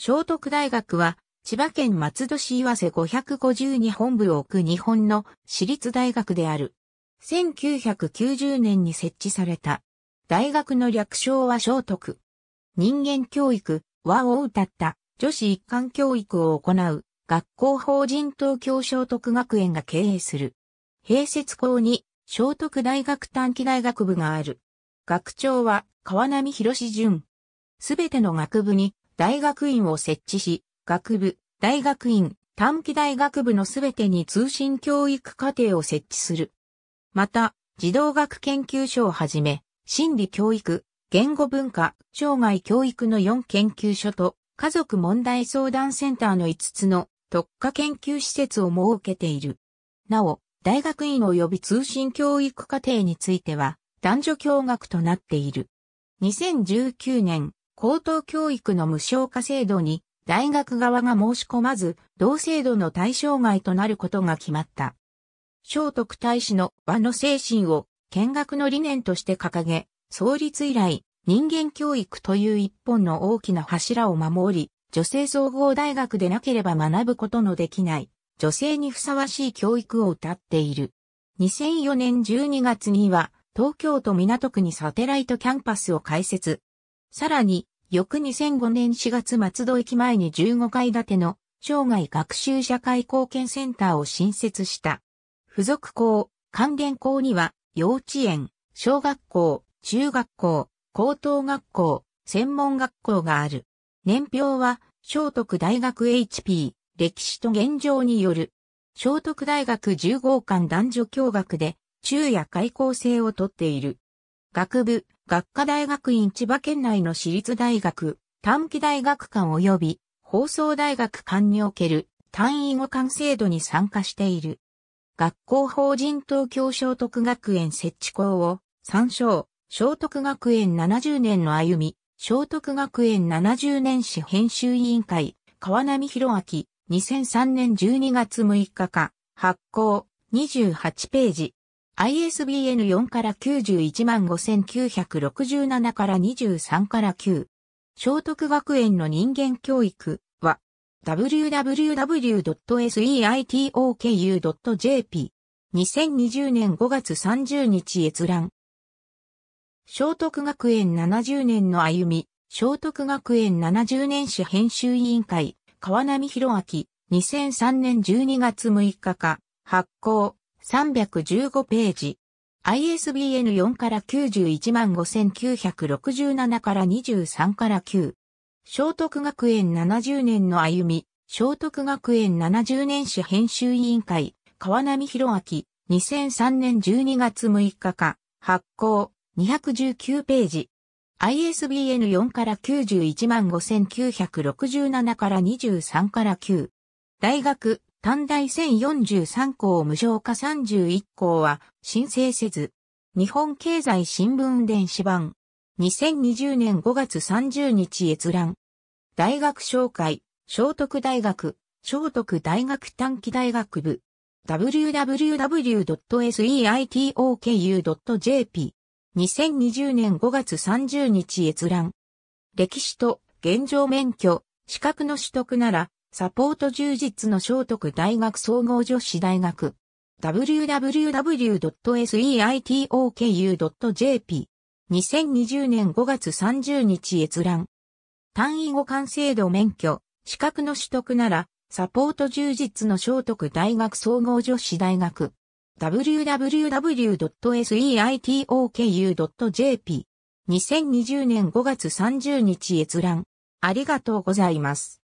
聖徳大学は、千葉県松戸市岩瀬5 5に本部を置く日本の私立大学である。1990年に設置された。大学の略称は聖徳。人間教育和を歌った女子一貫教育を行う学校法人東京聖徳学園が経営する。併設校に聖徳大学短期大学部がある。学長は川波博淳。すべての学部に大学院を設置し、学部、大学院、短期大学部のすべてに通信教育課程を設置する。また、児童学研究所をはじめ、心理教育、言語文化、障害教育の4研究所と、家族問題相談センターの5つの特化研究施設を設けている。なお、大学院及び通信教育課程については、男女共学となっている。2019年、高等教育の無償化制度に大学側が申し込まず、同制度の対象外となることが決まった。聖徳太子の和の精神を見学の理念として掲げ、創立以来、人間教育という一本の大きな柱を守り、女性総合大学でなければ学ぶことのできない、女性にふさわしい教育を謳っている。2004年12月には、東京都港区にサテライトキャンパスを開設。さらに、翌2005年4月松戸駅前に15階建ての生涯学習社会貢献センターを新設した。付属校、関連校には幼稚園、小学校、中学校、高等学校、専門学校がある。年表は、聖徳大学 HP、歴史と現状による。聖徳大学10号館男女共学で、昼夜開校制をとっている。学部、学科大学院千葉県内の私立大学、短期大学館及び放送大学館における単位互換制度に参加している。学校法人東京聖徳学園設置校を参照、聖徳学園70年の歩み、聖徳学園70年史編集委員会、川波博明、2003年12月6日か、発行、28ページ。ISBN4 から915,967から23から9。聖徳学園の人間教育は www.seitoku.jp 2020年5月30日閲覧。聖徳学園70年の歩み、聖徳学園70年史編集委員会、川波博明、2003年12月6日か、発行。315ページ。ISBN 4から915967から23から9。聖徳学園70年の歩み、聖徳学園70年史編集委員会、川波博明、2003年12月6日か、発行、219ページ。ISBN 4から915967から23から9。大学、短大1043校無償化31校は申請せず、日本経済新聞電子版、2020年5月30日閲覧、大学紹介、聖徳大学、聖徳大学短期大学部、www.seitoku.jp、2020年5月30日閲覧、歴史と現状免許、資格の取得なら、サポート充実の聖徳大学総合女子大学。www.seitoku.jp。2020年5月30日閲覧。単位互換制度免許、資格の取得なら、サポート充実の聖徳大学総合女子大学。www.seitoku.jp。2020年5月30日閲覧。ありがとうございます。